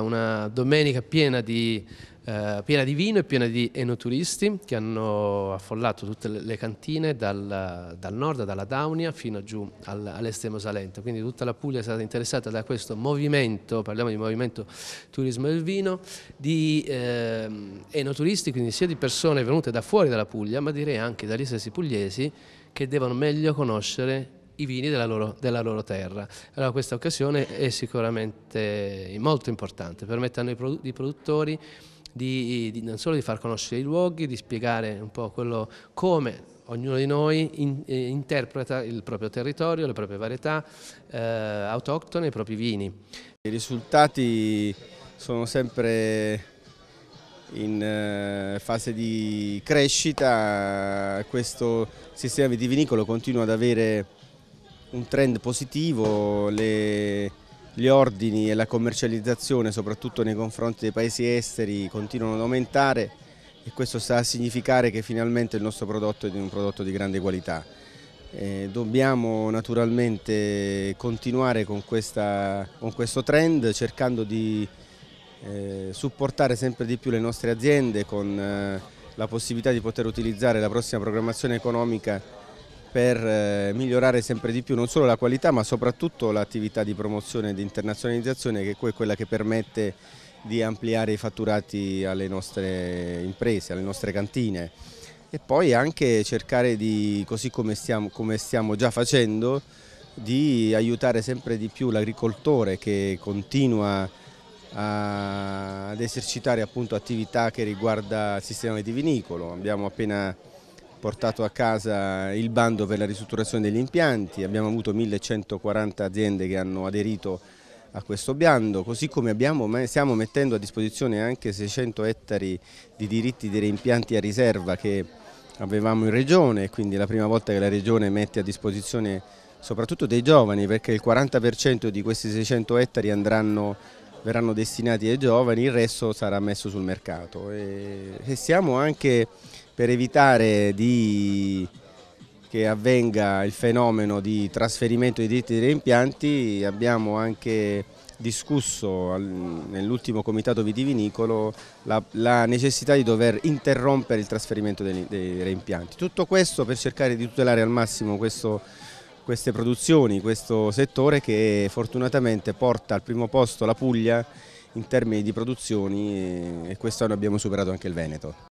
Una domenica piena di, eh, piena di, vino e piena di enoturisti che hanno affollato tutte le cantine dal, dal nord, dalla Daunia fino giù al, all'estremo Salento. Quindi tutta la Puglia è stata interessata da questo movimento, parliamo di movimento turismo del vino, di eh, enoturisti, quindi sia di persone venute da fuori dalla Puglia, ma direi anche dagli stessi pugliesi che devono meglio conoscere i vini della loro, della loro terra. Allora questa occasione è sicuramente molto importante, permette ai produ produttori di, di, non solo di far conoscere i luoghi, di spiegare un po' quello, come ognuno di noi in, eh, interpreta il proprio territorio, le proprie varietà eh, autoctone, i propri vini. I risultati sono sempre in eh, fase di crescita, questo sistema vitivinicolo continua ad avere un trend positivo, le, gli ordini e la commercializzazione soprattutto nei confronti dei paesi esteri continuano ad aumentare e questo sta a significare che finalmente il nostro prodotto è un prodotto di grande qualità. Eh, dobbiamo naturalmente continuare con, questa, con questo trend cercando di eh, supportare sempre di più le nostre aziende con eh, la possibilità di poter utilizzare la prossima programmazione economica per eh, migliorare sempre di più non solo la qualità ma soprattutto l'attività di promozione e di internazionalizzazione che è quella che permette di ampliare i fatturati alle nostre imprese, alle nostre cantine e poi anche cercare di, così come stiamo, come stiamo già facendo, di aiutare sempre di più l'agricoltore che continua a, ad esercitare appunto attività che riguarda il sistema vitivinicolo. Abbiamo appena portato a casa il bando per la ristrutturazione degli impianti, abbiamo avuto 1140 aziende che hanno aderito a questo bando, così come abbiamo, stiamo mettendo a disposizione anche 600 ettari di diritti dei reimpianti a riserva che avevamo in regione, quindi è la prima volta che la regione mette a disposizione soprattutto dei giovani perché il 40% di questi 600 ettari andranno verranno destinati ai giovani, il resto sarà messo sul mercato. E, e stiamo anche per evitare di, che avvenga il fenomeno di trasferimento dei diritti degli impianti, abbiamo anche discusso nell'ultimo comitato vitivinicolo la, la, necessità di dover interrompere il trasferimento dei, dei reimpianti. Tutto questo per cercare di tutelare al massimo questo queste produzioni, questo settore che fortunatamente porta al primo posto la Puglia in termini di produzioni e quest'anno abbiamo superato anche il Veneto.